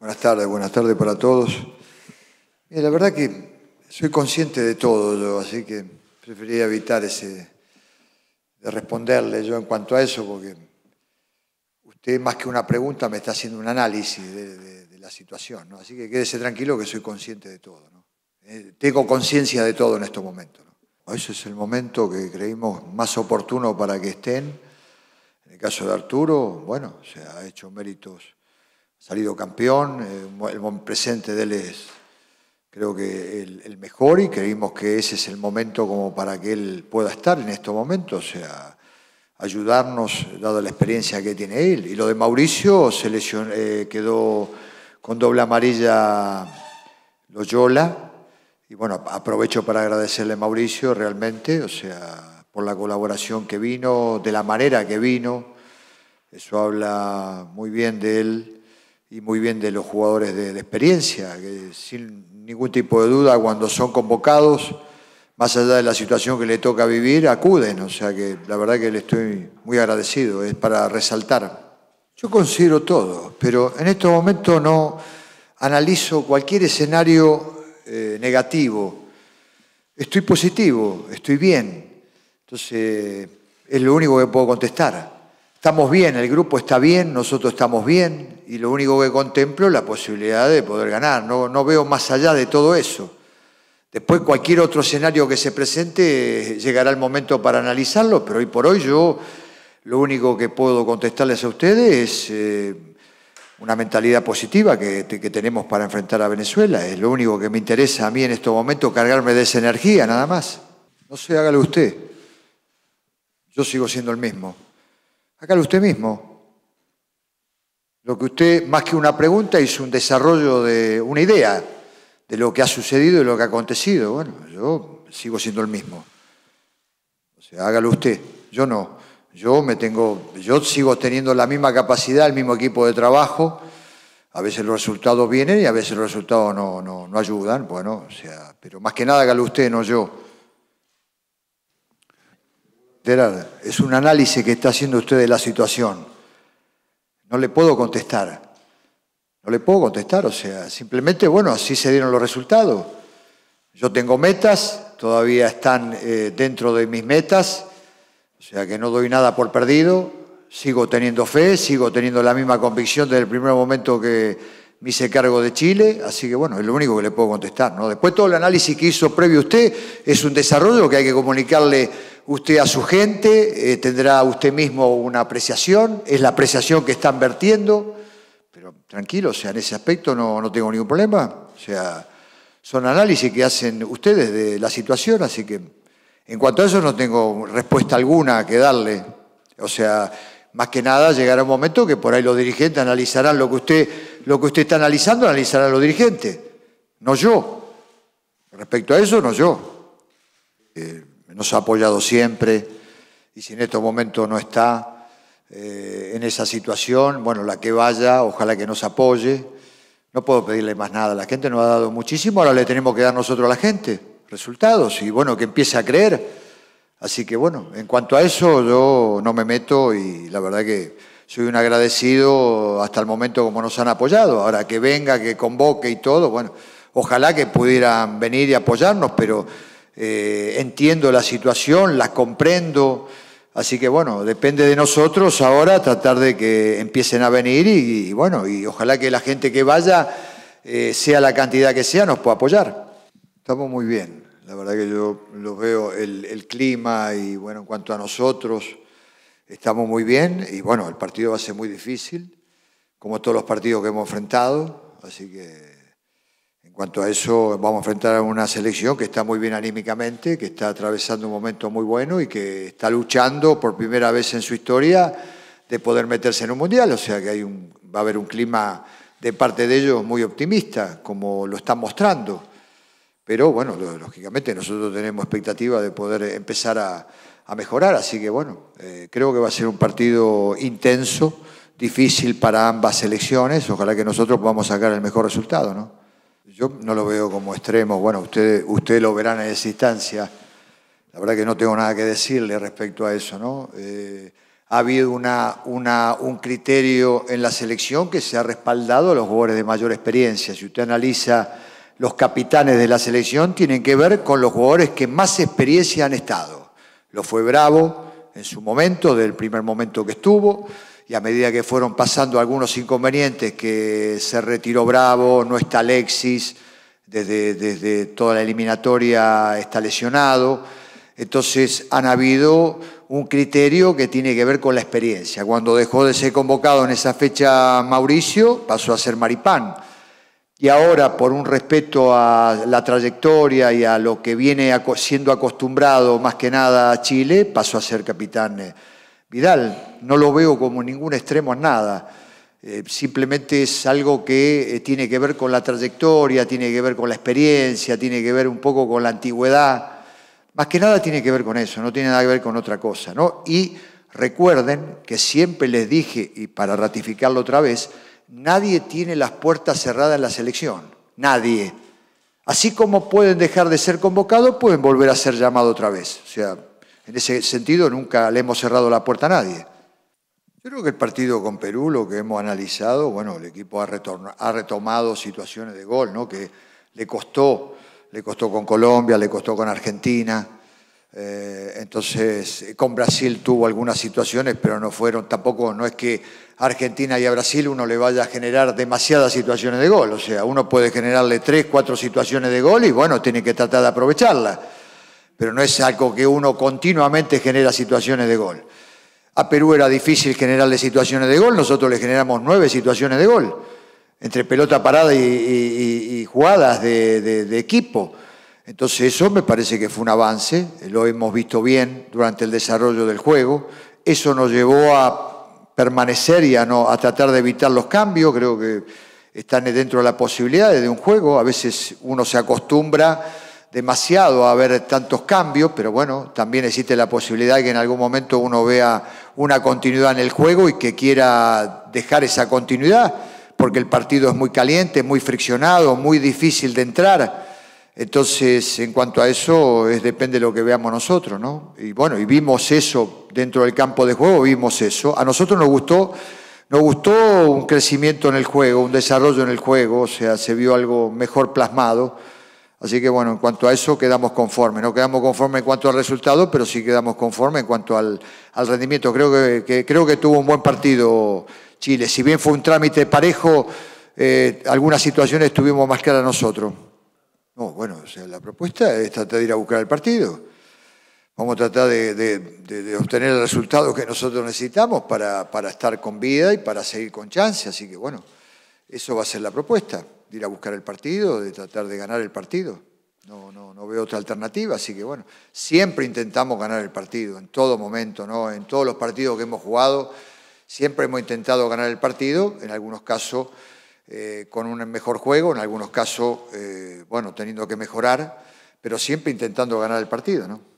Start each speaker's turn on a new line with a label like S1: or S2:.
S1: Buenas tardes, buenas tardes para todos. Mira, la verdad que soy consciente de todo yo, así que preferiría evitar ese de responderle yo en cuanto a eso, porque usted más que una pregunta me está haciendo un análisis de, la situación, ¿no? Así que quédese tranquilo que soy consciente de todo, ¿no? Eh, tengo conciencia de todo en estos momentos. ¿no? Ese es el momento que creímos más oportuno para que estén. En el caso de Arturo, bueno, se ha hecho méritos salido campeón, eh, el presente de él es creo que el, mejor y creímos que ese es el momento como para que él pueda estar en estos momentos, o sea, ayudarnos, dado la experiencia que tiene él. Y lo de Mauricio se eh, quedó con doble amarilla Loyola, y bueno, aprovecho para agradecerle a Mauricio realmente, o sea, por la colaboración que vino, de la manera que vino, eso habla muy bien de él y muy bien de los jugadores de, experiencia, que sin ningún tipo de duda cuando son convocados, más allá de la situación que le toca vivir, acuden. O sea que la verdad que le estoy muy agradecido, es para resaltar. Yo considero todo, pero en estos momentos no analizo cualquier escenario eh, negativo. Estoy positivo, estoy bien. Entonces, es lo único que puedo contestar. Estamos bien, el grupo está bien, nosotros estamos bien, y lo único que contemplo es la posibilidad de poder ganar. No, no veo más allá de todo eso. Después cualquier otro escenario que se presente llegará el momento para analizarlo, pero hoy por hoy yo lo único que puedo contestarles a ustedes es eh, una mentalidad positiva que, tenemos para enfrentar a Venezuela. Es lo único que me interesa a mí en estos momentos, cargarme de esa energía, nada más. No sé, hágale usted. Yo sigo siendo el mismo. Hágalo usted mismo. Lo que usted, más que una pregunta, hizo un desarrollo de una idea de lo que ha sucedido y lo que ha acontecido. Bueno, yo sigo siendo el mismo. O sea, hágalo usted. Yo no. Yo me tengo, yo sigo teniendo la misma capacidad, el mismo equipo de trabajo. A veces los resultados vienen y a veces los resultados no, no, no ayudan. Bueno, o sea, pero más que nada hágalo usted, no yo es un análisis que está haciendo usted de la situación. No le puedo contestar. No le puedo contestar, o sea, simplemente, bueno, así se dieron los resultados. Yo tengo metas, todavía están eh, dentro de mis metas, o sea que no doy nada por perdido, sigo teniendo fe, sigo teniendo la misma convicción desde el primer momento que, me hice cargo de Chile, así que bueno, es lo único que le puedo contestar. ¿no? Después todo el análisis que hizo previo usted es un desarrollo que hay que comunicarle usted a su gente, eh, tendrá usted mismo una apreciación, es la apreciación que están vertiendo, pero tranquilo, o sea, en ese aspecto no, no tengo ningún problema, o sea, son análisis que hacen ustedes de la situación, así que en cuanto a eso no tengo respuesta alguna que darle, o sea, más que nada llegará un momento que por ahí los dirigentes analizarán lo que usted lo que usted está analizando, analizará los dirigentes, no yo. Respecto a eso, no yo. Eh, nos ha apoyado siempre y si en estos momentos no está eh, en esa situación, bueno, la que vaya, ojalá que nos apoye. No puedo pedirle más nada. La gente nos ha dado muchísimo, ahora le tenemos que dar nosotros a la gente resultados y bueno, que empiece a creer. Así que bueno, en cuanto a eso yo no me meto y la verdad que soy un agradecido hasta el momento como nos han apoyado. Ahora que venga, que convoque y todo, bueno, ojalá que pudieran venir y apoyarnos, pero eh, entiendo la situación, la comprendo. Así que bueno, depende de nosotros ahora tratar de que empiecen a venir y, bueno, y ojalá que la gente que vaya, eh, sea la cantidad que sea, nos pueda apoyar. Estamos muy bien. La verdad que yo lo veo, el, el clima y bueno, en cuanto a nosotros, Estamos muy bien y bueno, el partido va a ser muy difícil, como todos los partidos que hemos enfrentado, así que en cuanto a eso vamos a enfrentar a una selección que está muy bien anímicamente, que está atravesando un momento muy bueno y que está luchando por primera vez en su historia de poder meterse en un mundial, o sea que hay un, va a haber un clima de parte de ellos muy optimista, como lo están mostrando. Pero bueno, lógicamente nosotros tenemos expectativa de poder empezar a, a mejorar. Así que bueno, eh, creo que va a ser un partido intenso, difícil para ambas selecciones. Ojalá que nosotros podamos sacar el mejor resultado, ¿no? Yo no lo veo como extremo. Bueno, ustedes usted lo verán en esa instancia. La verdad que no tengo nada que decirle respecto a eso, ¿no? Eh, ha habido una, una, un criterio en la selección que se ha respaldado a los jugadores de mayor experiencia. Si usted analiza los capitanes de la selección, tienen que ver con los jugadores que más experiencia han estado. Lo fue bravo en su momento, del primer momento que estuvo, y a medida que fueron pasando algunos inconvenientes, que se retiró Bravo, no está Alexis, desde, desde toda la eliminatoria está lesionado, entonces han habido un criterio que tiene que ver con la experiencia. Cuando dejó de ser convocado en esa fecha Mauricio, pasó a ser Maripán. Y ahora, por un respeto a la trayectoria y a lo que viene siendo acostumbrado más que nada a Chile, pasó a ser capitán eh, Vidal. No lo veo como ningún extremo en nada. Eh, simplemente es algo que eh, tiene que ver con la trayectoria, tiene que ver con la experiencia, tiene que ver un poco con la antigüedad. Más que nada tiene que ver con eso, no tiene nada que ver con otra cosa. Y recuerden que siempre les dije, y para ratificarlo otra vez, Nadie tiene las puertas cerradas en la selección. Nadie. Así como pueden dejar de ser convocados, pueden volver a ser llamados otra vez. O sea, en ese sentido nunca le hemos cerrado la puerta a nadie. Yo creo que el partido con Perú, lo que hemos analizado, bueno, el equipo ha, retomado situaciones de gol, ¿no? Que le costó, le costó con Colombia, le costó con Argentina, eh, entonces, eh, con Brasil tuvo algunas situaciones, pero no fueron tampoco, no es que a Argentina y a Brasil uno le vaya a generar demasiadas situaciones de gol, o sea, uno puede generarle tres, cuatro situaciones de gol y bueno, tiene que tratar de aprovecharla pero no es algo que uno continuamente genera situaciones de gol. A Perú era difícil generarle situaciones de gol, nosotros le generamos nueve situaciones de gol, entre pelota parada y, jugadas de equipo. Entonces eso me parece que fue un avance, lo hemos visto bien durante el desarrollo del juego. Eso nos llevó a permanecer y a, no, a tratar de evitar los cambios, creo que están dentro de las posibilidades de un juego. A veces uno se acostumbra demasiado a ver tantos cambios, pero bueno, también existe la posibilidad de que en algún momento uno vea una continuidad en el juego y que quiera dejar esa continuidad, porque el partido es muy caliente, muy friccionado, muy difícil de entrar. Entonces, en cuanto a eso, es, depende de lo que veamos nosotros, ¿no? Y bueno, y vimos eso dentro del campo de juego, vimos eso. A nosotros nos gustó, nos gustó un crecimiento en el juego, un desarrollo en el juego, o sea, se vio algo mejor plasmado. Así que bueno, en cuanto a eso quedamos conformes. No quedamos conformes en cuanto al resultado, pero sí quedamos conformes en cuanto al, rendimiento. Creo que, creo que tuvo un buen partido Chile. Si bien fue un trámite parejo, eh, algunas situaciones tuvimos más claras nosotros. No, bueno, o sea, la propuesta es tratar de ir a buscar el partido. Vamos a tratar de, obtener el resultado que nosotros necesitamos para, para, estar con vida y para seguir con chance. Así que, bueno, eso va a ser la propuesta, de ir a buscar el partido, de tratar de ganar el partido. No, no, no veo otra alternativa, así que, bueno, siempre intentamos ganar el partido, en todo momento, ¿no? En todos los partidos que hemos jugado, siempre hemos intentado ganar el partido, en algunos casos eh, con un mejor juego, en algunos casos, eh, bueno, teniendo que mejorar, pero siempre intentando ganar el partido, ¿no?